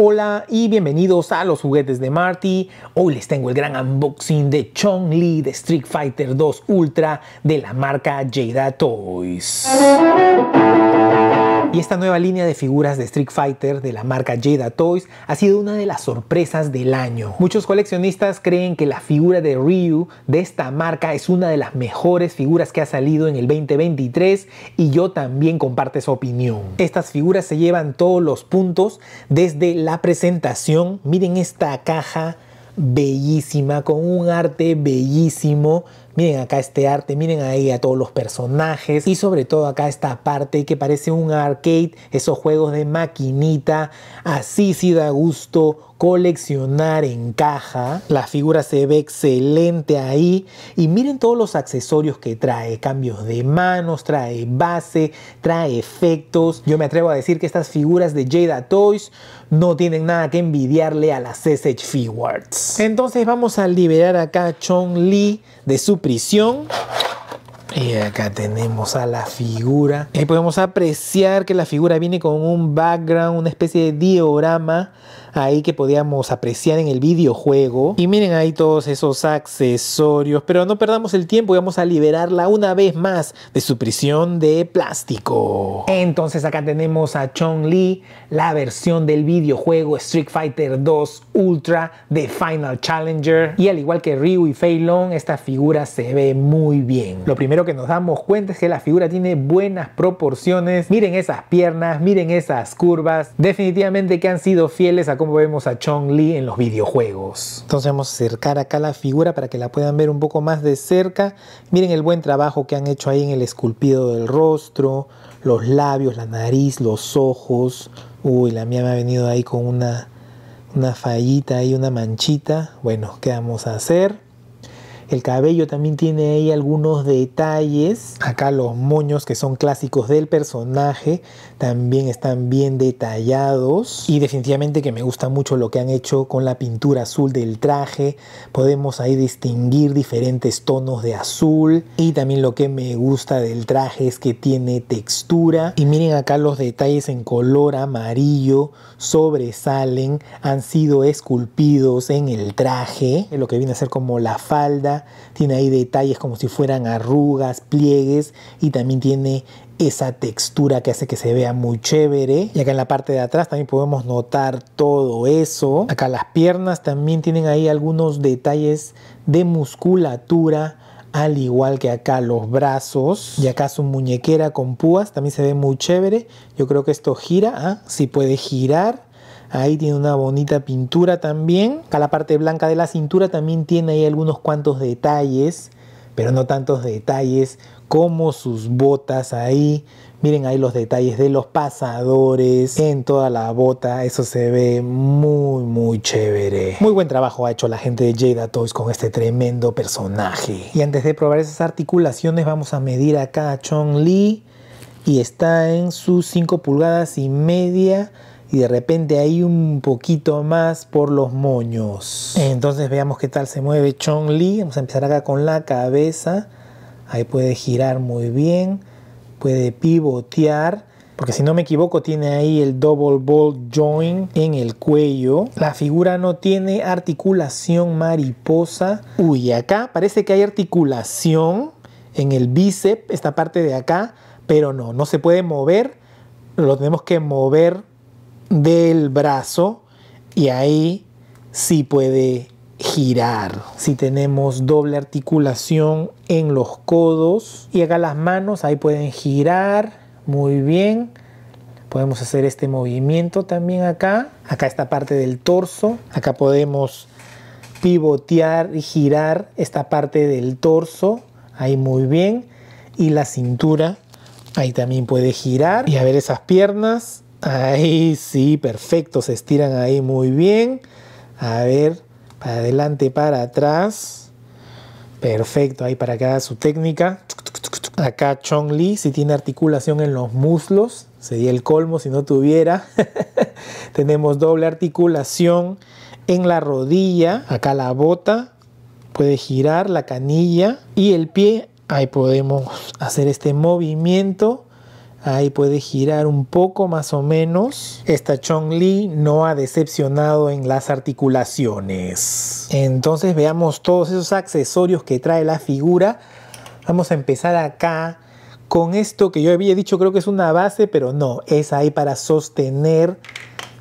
Hola y bienvenidos a los juguetes de Marty. Hoy les tengo el gran unboxing de Chong Lee de Street Fighter 2 Ultra de la marca Jada Toys. Y esta nueva línea de figuras de Street Fighter de la marca Jada Toys ha sido una de las sorpresas del año. Muchos coleccionistas creen que la figura de Ryu de esta marca es una de las mejores figuras que ha salido en el 2023 y yo también comparto su opinión. Estas figuras se llevan todos los puntos desde la presentación. Miren esta caja bellísima, con un arte bellísimo, miren acá este arte, miren ahí a todos los personajes y sobre todo acá esta parte que parece un arcade, esos juegos de maquinita, así si da gusto coleccionar en caja. La figura se ve excelente ahí. Y miren todos los accesorios que trae. Cambios de manos, trae base, trae efectos. Yo me atrevo a decir que estas figuras de Jada Toys no tienen nada que envidiarle a las SH Figures. Entonces vamos a liberar acá a Chong Lee de su y acá tenemos a la figura. y podemos apreciar que la figura viene con un background, una especie de diorama ahí que podíamos apreciar en el videojuego. Y miren ahí todos esos accesorios, pero no perdamos el tiempo y vamos a liberarla una vez más de su prisión de plástico. Entonces acá tenemos a Chong Li, la versión del videojuego Street Fighter 2 Ultra de Final Challenger. Y al igual que Ryu y Fei Long, esta figura se ve muy bien. Lo primero que nos damos cuenta es que la figura tiene buenas proporciones. Miren esas piernas, miren esas curvas. Definitivamente que han sido fieles a cómo vemos a Chong Li en los videojuegos. Entonces vamos a acercar acá la figura para que la puedan ver un poco más de cerca. Miren el buen trabajo que han hecho ahí en el esculpido del rostro, los labios, la nariz, los ojos. Uy, la mía me ha venido ahí con una, una fallita y una manchita. Bueno, ¿qué vamos a hacer? El cabello también tiene ahí algunos detalles. Acá los moños que son clásicos del personaje también están bien detallados. Y definitivamente que me gusta mucho lo que han hecho con la pintura azul del traje. Podemos ahí distinguir diferentes tonos de azul. Y también lo que me gusta del traje es que tiene textura. Y miren acá los detalles en color amarillo sobresalen. Han sido esculpidos en el traje. Lo que viene a ser como la falda tiene ahí detalles como si fueran arrugas, pliegues y también tiene esa textura que hace que se vea muy chévere. Y acá en la parte de atrás también podemos notar todo eso. Acá las piernas también tienen ahí algunos detalles de musculatura al igual que acá los brazos y acá su muñequera con púas también se ve muy chévere yo creo que esto gira ¿ah? si puede girar Ahí tiene una bonita pintura también. Acá la parte blanca de la cintura también tiene ahí algunos cuantos detalles, pero no tantos detalles como sus botas ahí. Miren ahí los detalles de los pasadores en toda la bota. Eso se ve muy, muy chévere. Muy buen trabajo ha hecho la gente de Jada Toys con este tremendo personaje. Y antes de probar esas articulaciones, vamos a medir acá a Chong Lee. Y está en sus 5 pulgadas y media y de repente hay un poquito más por los moños. Entonces veamos qué tal se mueve Chong Li. Vamos a empezar acá con la cabeza. Ahí puede girar muy bien, puede pivotear. Porque si no me equivoco tiene ahí el double ball joint en el cuello. La figura no tiene articulación mariposa. Uy, acá parece que hay articulación en el bíceps, esta parte de acá. Pero no, no se puede mover. Lo tenemos que mover del brazo y ahí sí puede girar. Si tenemos doble articulación en los codos y acá las manos, ahí pueden girar muy bien. Podemos hacer este movimiento también acá. Acá esta parte del torso. Acá podemos pivotear y girar esta parte del torso. Ahí muy bien. Y la cintura. Ahí también puede girar. Y a ver esas piernas. Ahí sí, perfecto, se estiran ahí muy bien. A ver, para adelante, para atrás. Perfecto, ahí para acá su técnica. Acá Chong Li, si tiene articulación en los muslos, sería el colmo si no tuviera. Tenemos doble articulación en la rodilla, acá la bota, puede girar la canilla y el pie. Ahí podemos hacer este movimiento Ahí puede girar un poco más o menos. Esta Chong Li no ha decepcionado en las articulaciones. Entonces veamos todos esos accesorios que trae la figura. Vamos a empezar acá con esto que yo había dicho, creo que es una base, pero no, es ahí para sostener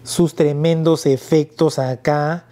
sus tremendos efectos acá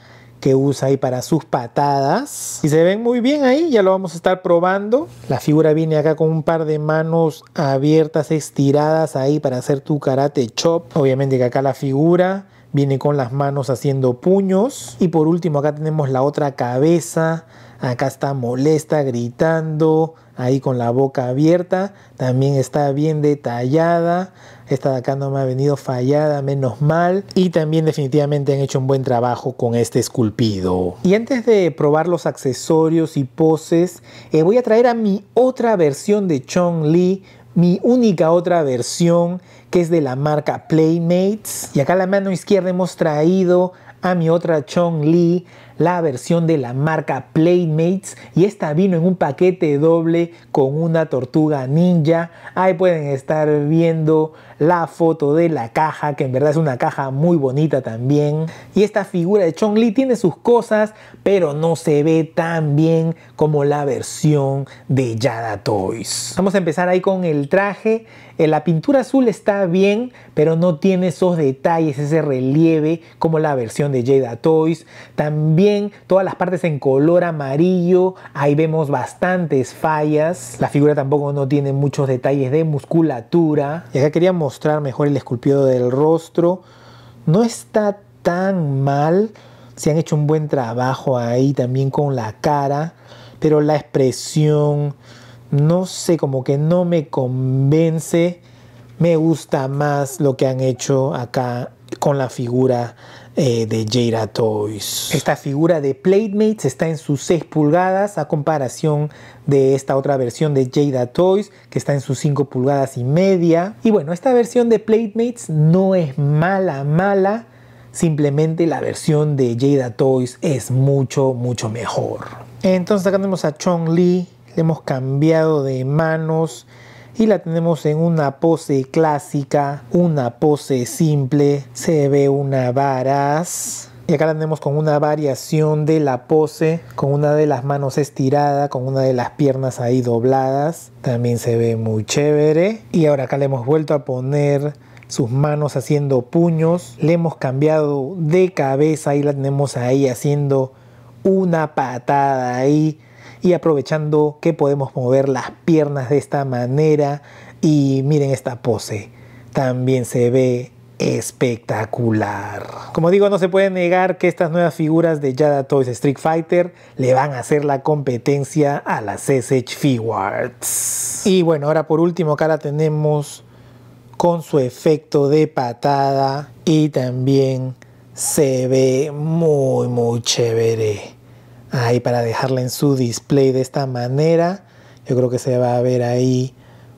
que usa ahí para sus patadas. Y se ven muy bien ahí, ya lo vamos a estar probando. La figura viene acá con un par de manos abiertas, estiradas ahí para hacer tu karate chop. Obviamente que acá la figura viene con las manos haciendo puños. Y por último acá tenemos la otra cabeza acá está molesta, gritando, ahí con la boca abierta, también está bien detallada, esta de acá no me ha venido fallada, menos mal, y también definitivamente han hecho un buen trabajo con este esculpido. Y antes de probar los accesorios y poses, eh, voy a traer a mi otra versión de Chong Li, mi única otra versión que es de la marca Playmates. Y acá la mano izquierda hemos traído a mi otra Chong Lee la versión de la marca Playmates y esta vino en un paquete doble con una tortuga ninja. Ahí pueden estar viendo la foto de la caja, que en verdad es una caja muy bonita también. Y esta figura de Chong-Li tiene sus cosas, pero no se ve tan bien como la versión de Jada Toys. Vamos a empezar ahí con el traje. Eh, la pintura azul está bien, pero no tiene esos detalles, ese relieve como la versión de Jada Toys. También todas las partes en color amarillo, ahí vemos bastantes fallas. La figura tampoco no tiene muchos detalles de musculatura. Y acá quería mostrar mejor el esculpido del rostro. No está tan mal, se han hecho un buen trabajo ahí también con la cara, pero la expresión, no sé, como que no me convence. Me gusta más lo que han hecho acá con la figura eh, de Jada Toys. Esta figura de Playmates está en sus 6 pulgadas a comparación de esta otra versión de Jada Toys que está en sus 5 pulgadas y media. Y bueno, esta versión de Playmates no es mala, mala. Simplemente la versión de Jada Toys es mucho, mucho mejor. Entonces acá tenemos a Chong Lee. Le hemos cambiado de manos y la tenemos en una pose clásica, una pose simple, se ve una varas. Y acá la tenemos con una variación de la pose, con una de las manos estirada, con una de las piernas ahí dobladas. También se ve muy chévere. Y ahora acá le hemos vuelto a poner sus manos haciendo puños. Le hemos cambiado de cabeza y la tenemos ahí haciendo una patada ahí y aprovechando que podemos mover las piernas de esta manera y miren esta pose, también se ve espectacular. Como digo, no se puede negar que estas nuevas figuras de Yada Toys Street Fighter le van a hacer la competencia a las SH Figuarts. Y bueno, ahora por último acá la tenemos con su efecto de patada y también se ve muy muy chévere ahí para dejarla en su display de esta manera. Yo creo que se va a ver ahí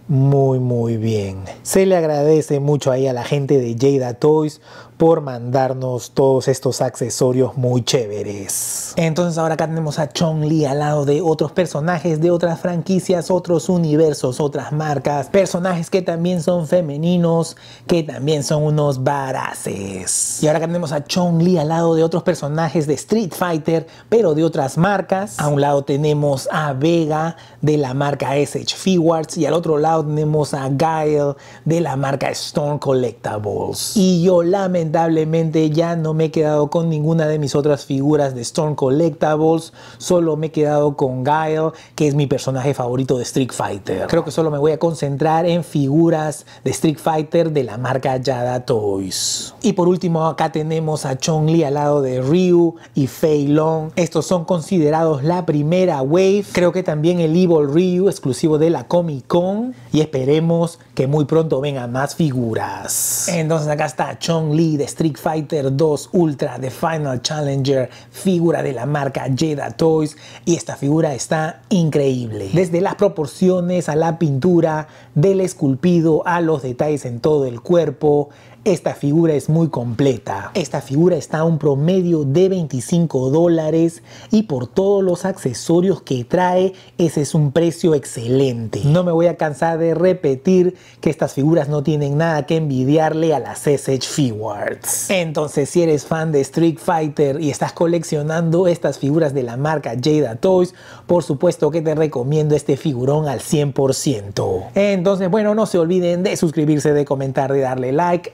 muy muy bien. Se le agradece mucho ahí a la gente de Jada Toys por mandarnos todos estos accesorios muy chéveres. Entonces ahora acá tenemos a Chong-Li al lado de otros personajes de otras franquicias, otros universos, otras marcas, personajes que también son femeninos, que también son unos baraces. Y ahora acá tenemos a Chong-Li al lado de otros personajes de Street Fighter, pero de otras marcas. A un lado tenemos a Vega de la marca SH Figuarts y al otro lado tenemos a Guile de la marca Storm Collectables. Y yo lamento lamentablemente ya no me he quedado con ninguna de mis otras figuras de Storm Collectables, solo me he quedado con Guile, que es mi personaje favorito de Street Fighter. Creo que solo me voy a concentrar en figuras de Street Fighter de la marca Yada Toys. Y por último acá tenemos a Chong-Li al lado de Ryu y Fei Long. Estos son considerados la primera wave. Creo que también el Evil Ryu exclusivo de la Comic Con y esperemos que muy pronto vengan más figuras. Entonces acá está Chong-Li de Street Fighter 2 Ultra the Final Challenger, figura de la marca Jedi Toys y esta figura está increíble. Desde las proporciones a la pintura, del esculpido a los detalles en todo el cuerpo, esta figura es muy completa. Esta figura está a un promedio de 25 dólares y por todos los accesorios que trae, ese es un precio excelente. No me voy a cansar de repetir que estas figuras no tienen nada que envidiarle a las SH Figuarts. Entonces, si eres fan de Street Fighter y estás coleccionando estas figuras de la marca Jada Toys, por supuesto que te recomiendo este figurón al 100%. Entonces, bueno, no se olviden de suscribirse, de comentar, de darle like